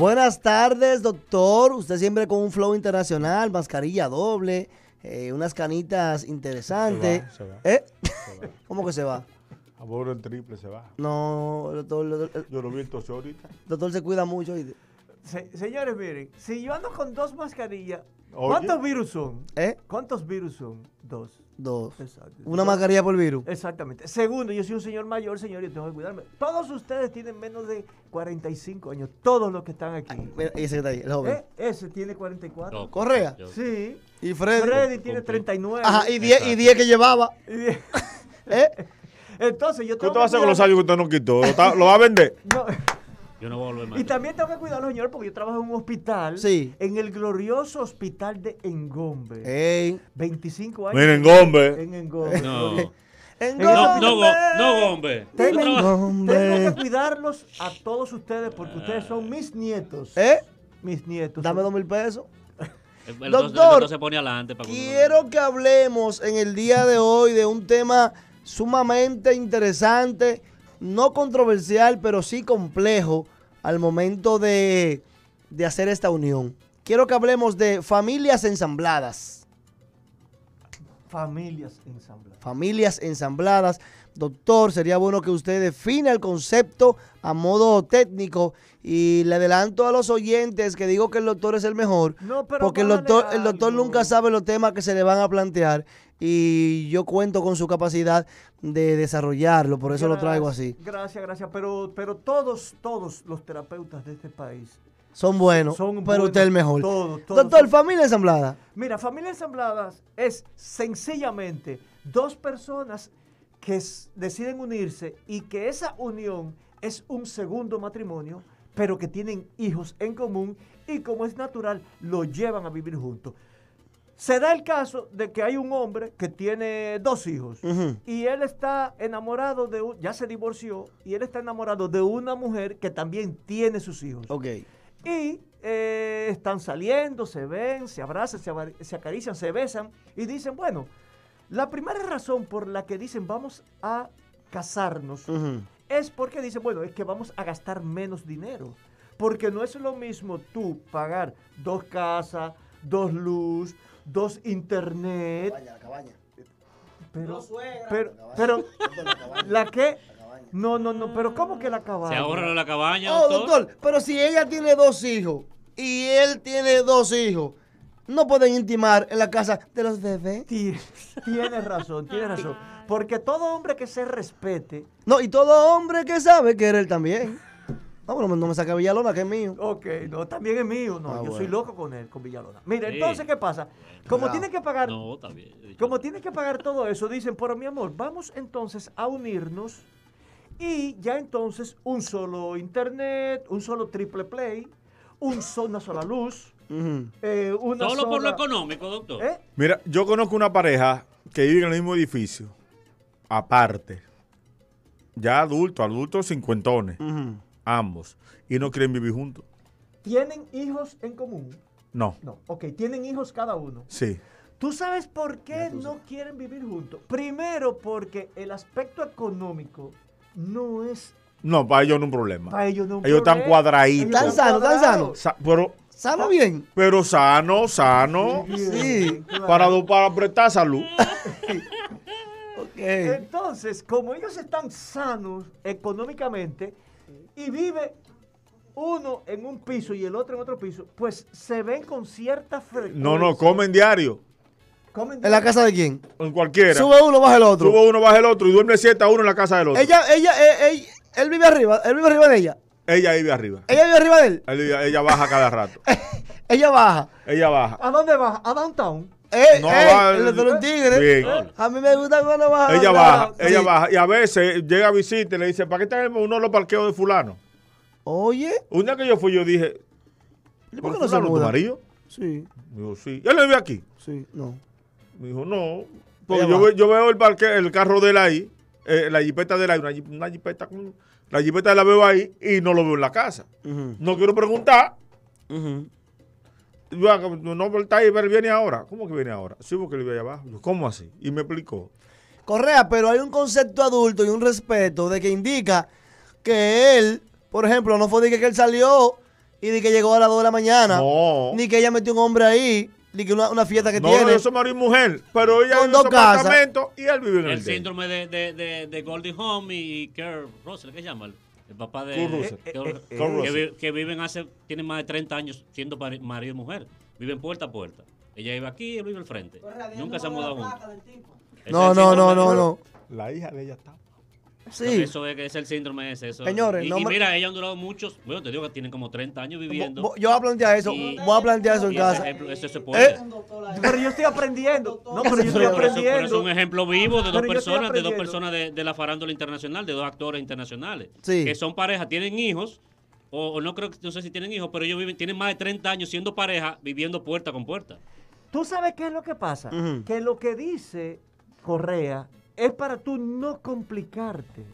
Buenas tardes, doctor. Usted siempre con un flow internacional, mascarilla doble, eh, unas canitas interesantes. ¿Eh? ¿Cómo que se va? A bordo el triple se va. No, doctor. Yo lo vi el ahorita. Doctor se cuida mucho. y señores, miren, si yo ando con dos mascarillas, ¿Cuántos virus son? ¿Eh? ¿Cuántos virus son? Dos. Dos. Exacto. Una mascarilla por virus. Exactamente. Segundo, yo soy un señor mayor, señor, y tengo que cuidarme. Todos ustedes tienen menos de 45 años, todos los que están aquí. Ah, ese que está ahí, el joven. ¿Eh? Ese tiene 44. Correa. Sí. Y Freddy. Freddy tiene 39. Ajá, y 10, y que llevaba. ¿Eh? Entonces yo tengo ¿Qué te va a hacer con los años que usted no quitó? ¿Lo, lo va a vender? no. Yo no voy a volver más. Y también tengo que cuidarlos, señor, porque yo trabajo en un hospital. Sí. En el glorioso hospital de Engombe. 25 años. En Engombe. En Engombe. No. Engombe. No, no, no, Tengo, tengo que cuidarlos a todos ustedes porque ustedes son mis nietos. ¿Eh? Mis nietos. Dame dos mil pesos. El, doctor, se pone adelante para quiero que hablemos en el día de hoy de un tema sumamente interesante no controversial, pero sí complejo al momento de, hacer esta unión. Quiero que hablemos de familias ensambladas. Familias ensambladas. Familias ensambladas. Doctor, sería bueno que usted defina el concepto a modo técnico y le adelanto a los oyentes que digo que el doctor es el mejor, porque el doctor, el doctor nunca sabe los temas que se le van a plantear y yo cuento con su capacidad de desarrollarlo, por eso lo traigo así. Gracias, gracias, pero, pero todos, todos los terapeutas de este país son buenos, pero usted es el mejor. ¿Todo Doctor, familia ensamblada. Mira, familia ensamblada es sencillamente dos personas que deciden unirse y que esa unión es un segundo matrimonio, pero que tienen hijos en común y como es natural, lo llevan a vivir juntos. Se da el caso de que hay un hombre que tiene dos hijos y él está enamorado de, ya se divorció, y él está enamorado de una mujer que también tiene sus hijos. Okay. Y eh, están saliendo, se ven, se abrazan, se, acarician, se besan y dicen, bueno, la primera razón por la que dicen vamos a casarnos es porque dicen, bueno, es que vamos a gastar menos dinero. Porque no es lo mismo tú pagar dos casas, dos luz, dos internet. La cabaña, la cabaña. Pero, pero la que no, no, no, pero ¿cómo que la cabaña? Se ahorra la cabaña. Oh, doctor, pero si ella tiene dos hijos y él tiene dos hijos, no pueden intimar en la casa de los bebés. Tienes razón, tienes razón. Porque todo hombre que se respete. No, y todo hombre que sabe que él también. No, pero no me saca Villalona, que es mío. Ok, no, también es mío. No, ah, yo soy loco con él, con Villalona. Mira, entonces, ¿qué pasa? Como tiene que pagar. No, también. Como tienen que pagar todo eso, dicen, pero mi amor, vamos entonces a unirnos y ya entonces un solo internet, un solo triple play, un una sola luz. Eh, solo por lo económico, doctor. ¿Eh? Mira, yo conozco una pareja que vive en el mismo edificio, aparte. Ya adultos, adultos cincuentones, ambos. Y no quieren vivir juntos. ¿Tienen hijos en común? No. No, ok, tienen hijos cada uno. Sí. ¿Tú sabes por qué no quieren vivir juntos? Primero porque el aspecto económico no es. No, para ellos no es un problema. Para ellos no es un ellos están cuadraditos. Están sanos, están sanos. pero ¿Sano bien? Pero sano, sano. sí. Para, para prestar salud. Ok. Entonces, como ellos están sanos económicamente y vive uno en un piso y el otro en otro piso, pues se ven con cierta frecuencia. No, no, comen diario. ¿En la casa de quién? En cualquiera. Sube uno, baja el otro. Sube uno, baja el otro y duerme siete a uno en la casa del otro. Ella, ella, él, eh, eh, él, vive arriba, él vive arriba de ella. Ella vive arriba. ¿Ella vive arriba de él? ella baja cada rato. ella baja. Ella baja. ¿A dónde baja? ¿A downtown? Eh, no, a va, el A mí me gusta cuando baja. Ella baja, ella baja. Y a veces llega a visitar y le dice, ¿para qué tenemos uno en los parqueos de fulano? Oye. Un día que yo fui, yo dije, ¿por qué no se muda? tu Sí. Digo, sí. ¿Él vive aquí? Sí, no. Me dijo, no. Porque yo, yo, veo el, el carro de él ahí, eh, la jipeta de él ahí, una, una jipeta con, La jipeta la veo ahí y no lo veo en la casa. No quiero preguntar. Ah, no está y ver, viene ahora. ¿Cómo que viene ahora? Sí, porque lo vi abajo. ¿Cómo así? Y me explicó. Correa, pero hay un concepto adulto y un respeto de que indica que él, por ejemplo, no fue de que él salió y de que llegó a las 2 de la mañana. Ni que ella metió un hombre ahí una, una fiesta que tiene. No, eso marido y mujer. Pero ella en dos casas. y él vive en el El síndrome de, de, de, Goldie Home y Kerr Russell, ¿qué llama? El papá de... Russell. Eh, eh, eh, que, que, viven hace... Tienen más de 30 años siendo marido y mujer. Viven puerta a puerta. Ella vive aquí y él vive al frente. Nunca se ha mudado juntos. No, no, no, no, no. La hija de ella está Sí. eso es, el síndrome ese. Eso. Señores, no mira, ellos han durado muchos. Bueno, te digo que tienen como 30 años viviendo. yo voy a plantear eso. voy a plantear eso en casa. eso se puede. Eh, pero yo estoy aprendiendo. No, pero yo estoy aprendiendo. es un ejemplo vivo de dos personas, de dos personas de, la farándula internacional, de dos actores internacionales. Que son pareja, tienen hijos. O, no creo no sé si tienen hijos, pero ellos viven, tienen más de 30 años siendo pareja, viviendo puerta con puerta. ¿Tú sabes qué es lo que pasa? Que lo que dice Correa es para tú no complicarte.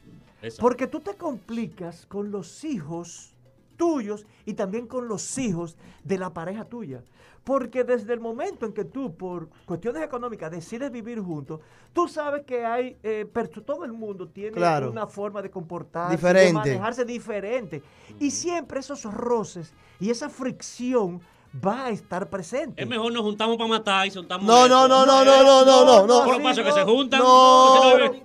Porque tú te complicas con los hijos tuyos y también con los hijos de la pareja tuya. Porque desde el momento en que tú, por cuestiones económicas, decides vivir juntos, tú sabes que hay, eh, todo el mundo tiene una forma de comportarse, de manejarse diferente. Y siempre esos roces y esa fricción va a estar presente. Es mejor nos juntamos para matar y soltamos. No, no, no, no, no, no, no, no, Por lo que se juntan. No,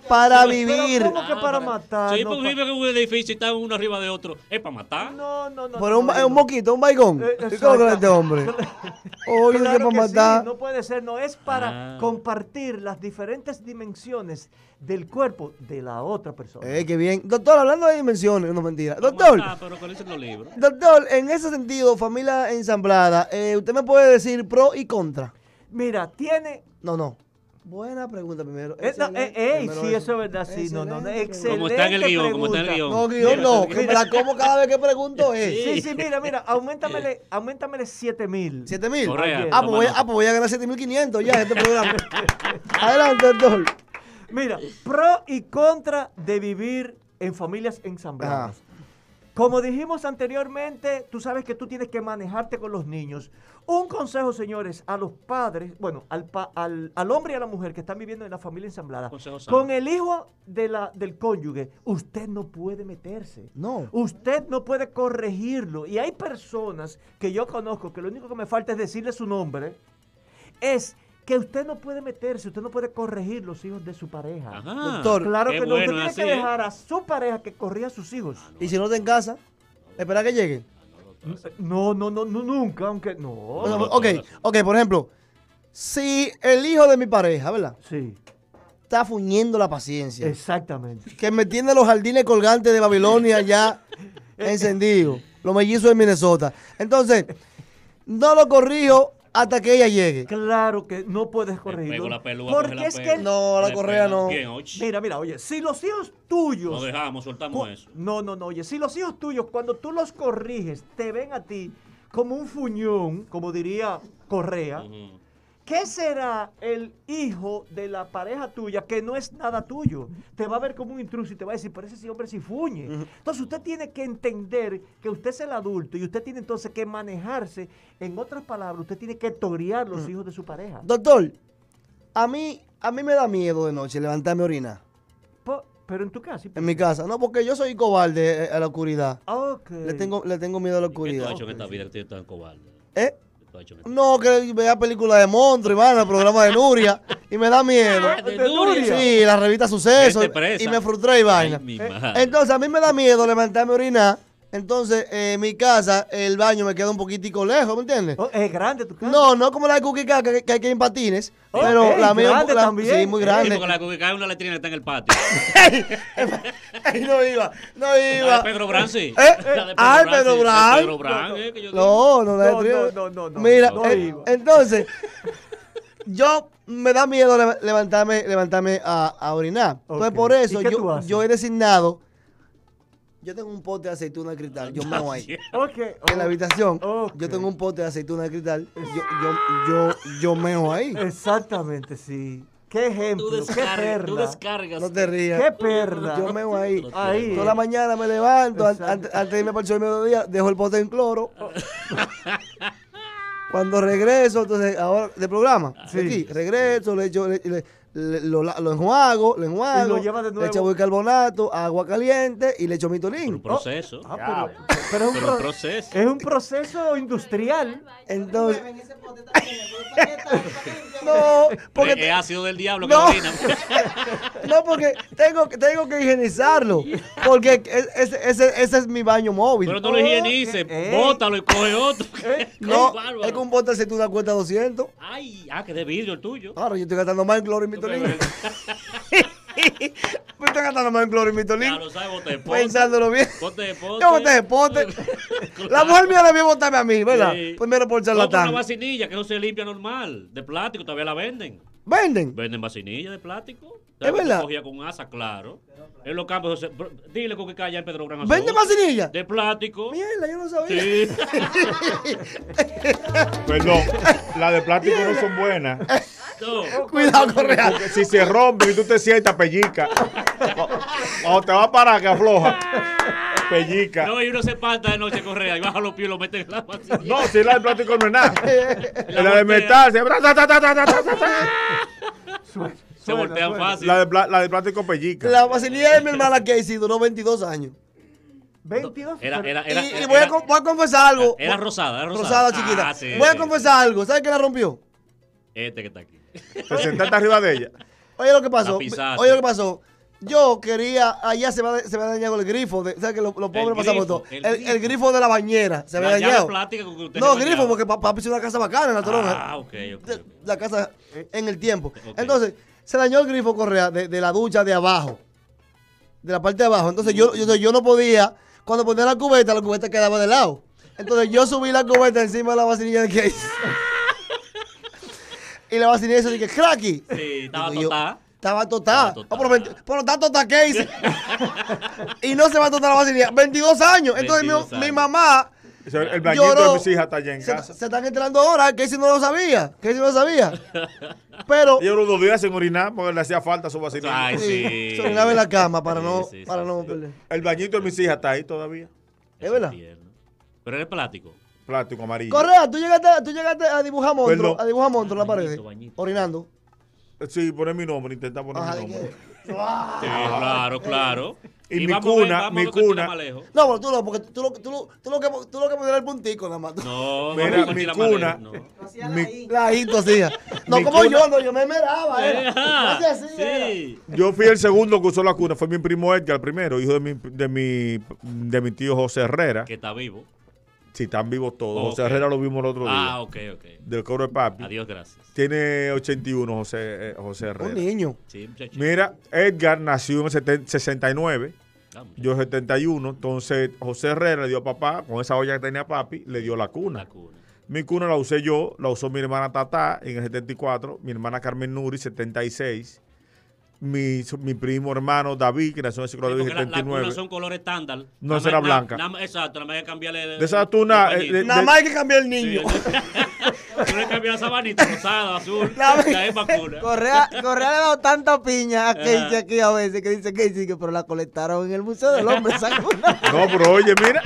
para vivir. ¿Cómo que ah, para matar? Sí, porque vive que un edificio y está uno arriba de otro. Es para matar. No, no, no. ¿Es un moquito, un baigón. Eh, ¿Cómo con este hombre? para matar. No puede ser, no. Es para ah. compartir las diferentes dimensiones del cuerpo de la otra persona. Eh, qué bien. Doctor, hablando de dimensiones, no mentira. Doctor. Ah, pero con Doctor, en ese sentido, familia ensamblada, eh, ¿usted me puede decir pro y contra? Mira, tiene. No, no. Buena pregunta primero. Eh, eh sí, eso. es verdad, sí. No, no, Como está en el guión, como está en el guión. No, guión no. Que la como cada vez que pregunto es. Sí, sí, mira, mira, aumentamele, aumentamele 7 mil. Siete mil? Ah pues, ah, pues voy, a pues voy a ganar 7.500 ya este programa. Adelante, doctor. Mira, pro y contra de vivir en familias ensambladas. Ah. Como dijimos anteriormente, tú sabes que tú tienes que manejarte con los niños. Un consejo, señores, a los padres, bueno, al, hombre y a la mujer que están viviendo en la familia ensamblada. Con el hijo de la, del cónyuge, usted no puede meterse. No. Usted no puede corregirlo. Y hay personas que yo conozco que lo único que me falta es decirle su nombre. Es que usted no puede meterse, usted no puede corregir los hijos de su pareja. Doctor, claro que no, usted tiene que dejar a su pareja que corría a sus hijos. Ah, y si no está en casa, espera que llegue? No, no, no, nunca, aunque no. ok, ok, por ejemplo, si el hijo de mi pareja, ¿verdad? Sí. Está fuñendo la paciencia. Exactamente. Que me tiene los jardines colgantes de Babilonia ya encendidos. Los mellizos de Minnesota. Entonces, no lo corrijo hasta que ella llegue. Claro que no puedes corregirlo. La porque la es que no, la correa no. Mira, mira, oye, si los hijos tuyos. No dejamos, soltamos eso. No, no, no, oye, si los hijos tuyos, cuando tú los corriges, te ven a ti como un fuñón, como diría Correa. ¿Qué será el hijo de la pareja tuya que no es nada tuyo? Te va a ver como un intruso y te va a decir, pero ese hombre si sí fuñe. Entonces usted tiene que entender que usted es el adulto y usted tiene entonces que manejarse. En otras palabras, usted tiene que torear los hijos de su pareja. Doctor, a mí, a mí me da miedo de noche levantarme orina. pero en tu casa. En pues. mi casa. No, porque yo soy cobarde eh, a la oscuridad. Le tengo, le tengo miedo a la oscuridad. ¿Qué hecho que tan cobarde? ¿Eh? no, que vea películas de monstruo, hermano, el programa de Nuria. y me da miedo. Sí, la revista Suceso. Y me frustré y vaina. Entonces, a mí me da miedo levantarme a orinar entonces, eh, mi casa, el baño me queda un poquitico lejos, ¿me entiendes? Oh, es grande tu casa. No, no como la de Kuki que, que hay que ir en patines. pero la mía la, también. Sí, muy grande. Sí, porque la Cuquica es una letrina que está en el patio. no iba, no iba. Eh, eh, la Pedro Brand, sí. ¿Eh? Pedro Ay, Pedro Pedro que yo no, no, no, no, no, no, Mira, eh, entonces, yo me da miedo levantarme, levantarme a, orinar. Entonces, por eso yo, yo he designado yo tengo un pote de aceituna de cristal, yo me ahí. en la habitación, yo tengo un pote de aceituna de cristal, yo, yo, ah. yo, ahí. Exactamente, sí. Qué ejemplo, tú qué perla. Tú descargas. No te rías. Qué perra. Yo meo ahí. ahí. Toda la mañana me levanto, antes, de irme para el sol mediodía, dejo el pote en cloro. Cuando regreso, entonces, ahora, de programa, sí. regreso, le echo, le lo, enjuago, lo enjuago, le echo bicarbonato, agua caliente y le echo mitolín Un proceso. Oh. Ah, pero es un, proceso. Es un proceso industrial. Entonces. no, porque. del diablo no. No, porque tengo, tengo que higienizarlo. Porque ese, ese, ese es mi baño móvil. Pero tú lo higienices, oh, bótalo y coge otro. ¿Eh? no, es que un bote si tú das cuenta 200. Ay, ah, que de vidrio el tuyo. Claro, yo estoy gastando más en cloro y mi pues están gastando más en lo sabes, Pensándolo bien. Bote de pote. Yo bote de pote. La mujer mía debió botarme a mí, ¿verdad? Sí. Primero por charlatán. Una vacinilla que no se limpia normal, de plástico, todavía la venden. ¿Venden? Venden vacinilla de plástico. Es verdad. Cogía con asa, claro. En los campos. Dile con que calla el Pedro Gran ¿Vende vacinilla? De plástico. Mierda, yo no sabía. Sí. Perdón, las de plástico no son buenas. Cuidado con real. Si se rompe y tú te sientas pellica o te va a parar que afloja. Pellica. No, y uno se parta de noche correa y baja los pies y lo mete en la No, si la de plástico no es nada. La, de metal se. se voltean fácil. La de, plástico pellica. La facilidad de mi hermana que ha sido 22 años. 22. Era, y, voy, a, confesar algo. Era rosada, era rosada. chiquita. Ah, voy a confesar algo. ¿Sabes qué la rompió? Este que está aquí. Te sentaste arriba de ella. Oye lo que pasó. Oye lo que pasó. Yo quería, allá se me, ha, dañado el grifo, o sea que los pobres pasamos todo. El, grifo de la bañera, se me ha dañado. Plática con usted no, grifo, porque papi hizo una casa bacana en la toronja. Ah, okay, La casa en el tiempo. Entonces, se dañó el grifo correa de, la ducha de abajo, de la parte de abajo. Entonces, yo, yo, no podía, cuando ponía la cubeta, la cubeta quedaba de lado. Entonces, yo subí la cubeta encima de la vasinilla de case. y la vacinilla se así que, ¡cracky! Sí, estaba estaba totada. Por lo tanto, está tota, y no se va a tocar la vacilia. 22 años. Entonces, mi, mamá. El bañito de mis hijas está allá en se, casa. Se, están enterando ahora. Casey no lo sabía. Casey no lo sabía. Pero. Ellos lo dos días sin orinar porque le hacía falta su vacilita. Ay, sí. Se orinaba en la cama para no, perder. El bañito de mis hijas está ahí todavía. Es verdad. Pero era plástico. Plástico amarillo. Correa, tú llegaste, tú llegaste a dibujar monstruo, a dibujar monstruo en la pared. Orinando. Sí, poner mi nombre, intentar poner mi nombre. Ah. claro, claro. Y, mi cuna, mi cuna. No, pero tú no, porque tú, tú, tú lo que tú lo que poner el puntico nada más. No, Mira, no, mi cuna. No. la No, como yo, no, yo me meraba. eh sí. Yo fui el segundo que usó la cuna. Fue mi primo Edgar, el primero, hijo de mi, de mi, de mi tío José Herrera. Que está vivo. Si están vivos todos. José Herrera lo vimos el otro ah, día. Ah, ok, ok. Del coro de papi. Adiós, gracias. Tiene 81 José, eh, José Herrera. Un niño. Mira, Edgar nació en 69. Ah, yo 71. Entonces, José Herrera le dio a papá, con esa olla que tenía papi, le dio la cuna. La cuna. Mi cuna la usé yo, la usó mi hermana Tata en el 74, mi hermana Carmen Nuri, 76 mi, mi primo hermano David, que nació en el siglo XIX. 79. Las son color estándar. No será blanca. exacto, nada más hay que cambiarle. De, esa tuna. Nada eh, más hay que cambiar el niño. le cambias la sabanita rosada, azul. La, ¿eh? Correa, Correa le ha dado tanta piña a Casey aquí a veces que dice que sí, que pero la colectaron en el Museo del Hombre. no, pero oye, mira.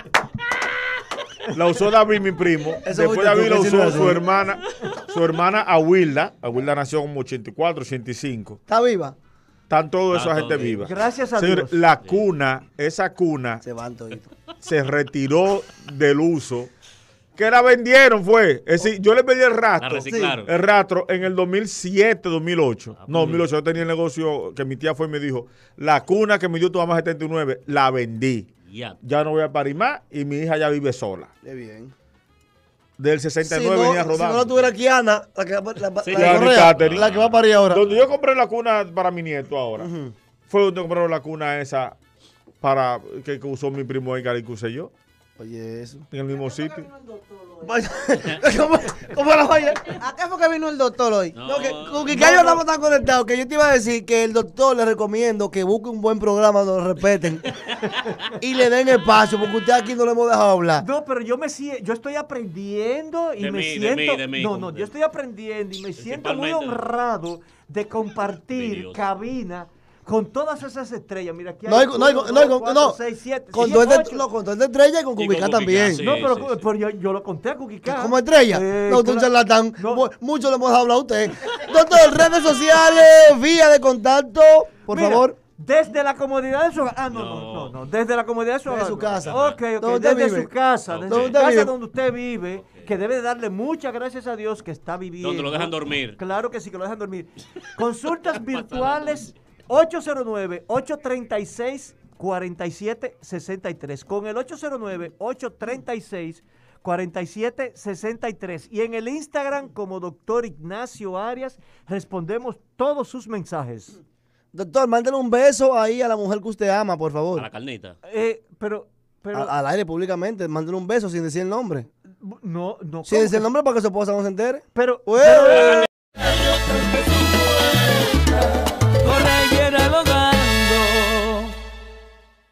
La usó David, mi primo. Después David la usó su hermana, su hermana Awilda. Awilda nació como 84, 85. ¿Está viva? Están todos esos gente viva. Gracias a Señor, Dios. La cuna, esa cuna, se, retiró del uso que la vendieron fue. Es decir, yo le pedí el rastro. El rastro en el 2007, 2008. Ah, no, 2008 yo tenía el negocio que mi tía fue y me dijo, la cuna que me dio tu mamá 79, la vendí. Ya. Ya no voy a parir más y mi hija ya vive sola. De bien del 69 venía rodando. Si no la tuviera Kiana, la que, la, la, la que va a parir ahora. Donde yo compré la cuna para mi nieto ahora, fue donde compré la cuna esa para que, usó mi primo Edgar y que usé yo. Oye, eso. En el mismo sitio. ¿Cómo, ¿Cómo la vaya? ¿A qué fue que vino el doctor hoy? No, no que, con no, estamos tan conectados que yo te iba a decir que el doctor le recomiendo que busque un buen programa donde lo respeten y le den espacio, porque usted aquí no le hemos dejado hablar. No, pero yo me yo estoy aprendiendo y me siento. no, no, yo estoy aprendiendo y me siento muy honrado de compartir cabina con todas esas estrellas, mira aquí hay no, no, no, cuatro, no, seis, siete, con siete, dos no, con de estrellas y con Cuquicá también. no, pero, yo, yo, lo conté a Cuquicá. Como estrella. Eh, no, usted la dan. Mucho le hemos hablado a usted. Doctor, redes sociales, vía de contacto, por mira, favor. Desde la comodidad de su Ah, no, no, no, no. Desde la comodidad de su, Desde su casa. Ok, ok. Desde su casa. Desde su casa donde usted vive. Que debe darle muchas gracias a Dios que está viviendo. Donde lo dejan dormir. Claro que sí, que lo dejan dormir. Consultas virtuales. 809-836-4763. Con el 809-836-4763. Y en el Instagram, como doctor Ignacio Arias, respondemos todos sus mensajes. Doctor, mándale un beso ahí a la mujer que usted ama, por favor. A la carnita. Eh, pero. pero al aire públicamente, mándale un beso sin decir el nombre. No, no. Sin decir el nombre para que se entere. Pero. pero eh, eh,